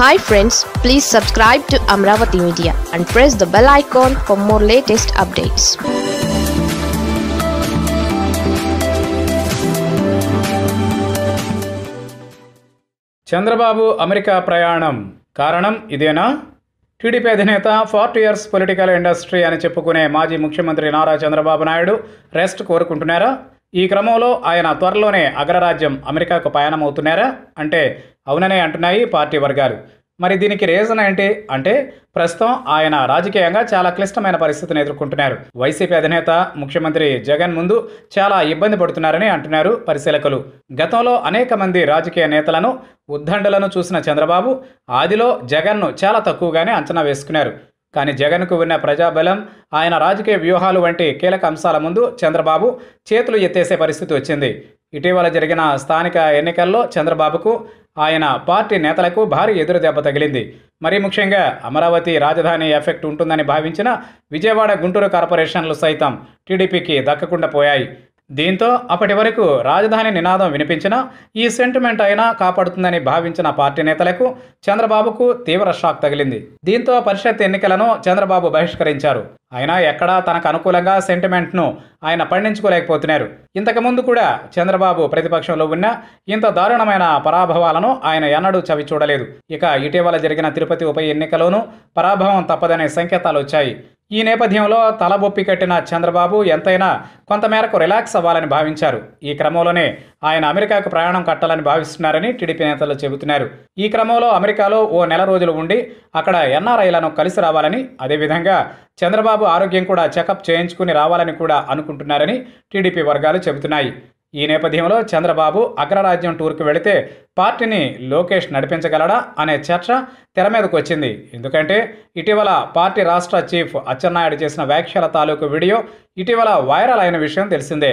hi friends please subscribe to Amaravati media and press the bell icon for more latest updates Chandrababu America ప్రయాణం కారణం ఇదేనా TDP అధినేత forty years political industry అని చెప్పుకునే మాజీ ముఖ్యమంత్రి నారా చంద్రబాబు నాయుడు రెస్ట్ కోరుకుంటున్నారా ఈ క్రమంలో ఆయన త్వరలోనే అగ్రరాజ్యం అమెరికాకు పయనమవుతున్నారా అంటే అవుననే అంటున్నాయి పార్టీ వర్గాలు మరి దీనికి రీజన్ ఏంటి అంటే ప్రస్తుతం ఆయన రాజకీయంగా చాలా క్లిష్టమైన పరిస్థితిని ఎదుర్కొంటున్నారు వైసీపీ అధినేత ముఖ్యమంత్రి జగన్ ముందు చాలా ఇబ్బంది పడుతున్నారని అంటున్నారు పరిశీలకులు గతంలో అనేక మంది రాజకీయ నేతలను ఉద్దండలను చూసిన చంద్రబాబు ఆదిలో జగన్ను చాలా తక్కువగానే అంచనా వేసుకున్నారు కానీ జగన్కు ఉన్న ప్రజాబలం ఆయన రాజకీయ వ్యూహాలు వంటి కీలక అంశాల ముందు చంద్రబాబు చేతులు ఎత్తేసే పరిస్థితి వచ్చింది ఇటీవల జరిగిన స్థానిక ఎన్నికల్లో చంద్రబాబుకు ఆయన పార్టీ నేతలకు భారీ ఎదురుదెబ్బ తగిలింది మరీ ముఖ్యంగా అమరావతి రాజధాని ఎఫెక్ట్ ఉంటుందని భావించిన విజయవాడ గుంటూరు కార్పొరేషన్లు సైతం టీడీపీకి దక్కకుండా పోయాయి దీంతో అప్పటి వరకు రాజధాని నినాదం వినిపించిన ఈ సెంటిమెంట్ అయినా కాపాడుతుందని భావించిన పార్టీ నేతలకు చంద్రబాబుకు తీవ్ర షాక్ తగిలింది దీంతో పరిషత్ ఎన్నికలను చంద్రబాబు బహిష్కరించారు అయినా ఎక్కడా తనకు అనుకూలంగా సెంటిమెంట్ను ఆయన పండించుకోలేకపోతున్నారు ఇంతకుముందు కూడా చంద్రబాబు ప్రతిపక్షంలో ఉన్న ఇంత దారుణమైన పరాభవాలను ఆయన ఎన్నడూ చవి చూడలేదు ఇక ఇటీవల జరిగిన తిరుపతి ఉప ఎన్నికలోనూ పరాభవం తప్పదనే సంకేతాలు వచ్చాయి ఈ నేపథ్యంలో తలబొప్పి కట్టిన చంద్రబాబు ఎంతైనా కొంతమేరకు రిలాక్స్ అవ్వాలని భావించారు ఈ క్రమంలోనే ఆయన అమెరికాకు ప్రయాణం కట్టాలని భావిస్తున్నారని టీడీపీ నేతలు చెబుతున్నారు ఈ క్రమంలో అమెరికాలో ఓ నెల రోజులు ఉండి అక్కడ ఎన్ఆర్ఐలను కలిసి రావాలని అదేవిధంగా చంద్రబాబు ఆరోగ్యం కూడా చెకప్ చేయించుకుని రావాలని కూడా అనుకుంటున్నారని టీడీపీ వర్గాలు చెబుతున్నాయి ఈ నేపథ్యంలో చంద్రబాబు అగ్రరాజ్యం టూర్కి వెళితే పార్టీని లోకేష్ నడిపించగలడా అనే చర్చ తెర మీదకు వచ్చింది ఎందుకంటే ఇటీవల పార్టీ రాష్ట్ర చీఫ్ అచ్చెన్నాయుడు చేసిన వ్యాఖ్యల తాలూకు వీడియో ఇటీవల వైరల్ అయిన విషయం తెలిసిందే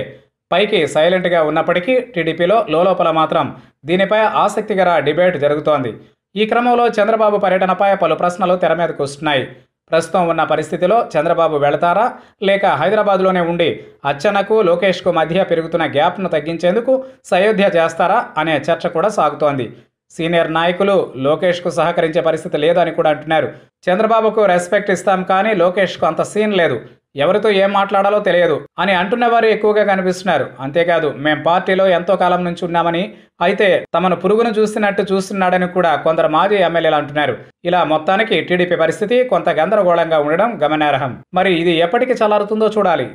పైకి సైలెంట్గా ఉన్నప్పటికీ టీడీపీలో లోపల మాత్రం దీనిపై ఆసక్తికర డిబేట్ జరుగుతోంది ఈ క్రమంలో చంద్రబాబు పర్యటనపై పలు ప్రశ్నలు తెర మీదకు వస్తున్నాయి ప్రస్తుతం ఉన్న పరిస్థితిలో చంద్రబాబు వెళతారా లేక హైదరాబాద్లోనే ఉండి అచ్చనకు లోకేష్కు మధ్య పెరుగుతున్న గ్యాప్ను తగ్గించేందుకు సయోధ్య చేస్తారా అనే చర్చ కూడా సాగుతోంది సీనియర్ నాయకులు లోకేష్కు సహకరించే పరిస్థితి లేదు అని కూడా అంటున్నారు చంద్రబాబుకు రెస్పెక్ట్ ఇస్తాం కానీ లోకేష్కు అంత సీన్ లేదు ఎవరితో ఏం మాట్లాడాలో తెలియదు అని అంటున్న వారు ఎక్కువగా కనిపిస్తున్నారు అంతేకాదు మేం పార్టీలో ఎంతో కాలం నుంచి ఉన్నామని అయితే తమను పురుగును చూసినట్టు చూస్తున్నాడని కూడా కొందరు మాజీ ఎమ్మెల్యేలు అంటున్నారు ఇలా మొత్తానికి టీడీపీ పరిస్థితి కొంత గందరగోళంగా ఉండడం గమనార్హం మరి ఇది ఎప్పటికి చల్లారుతుందో చూడాలి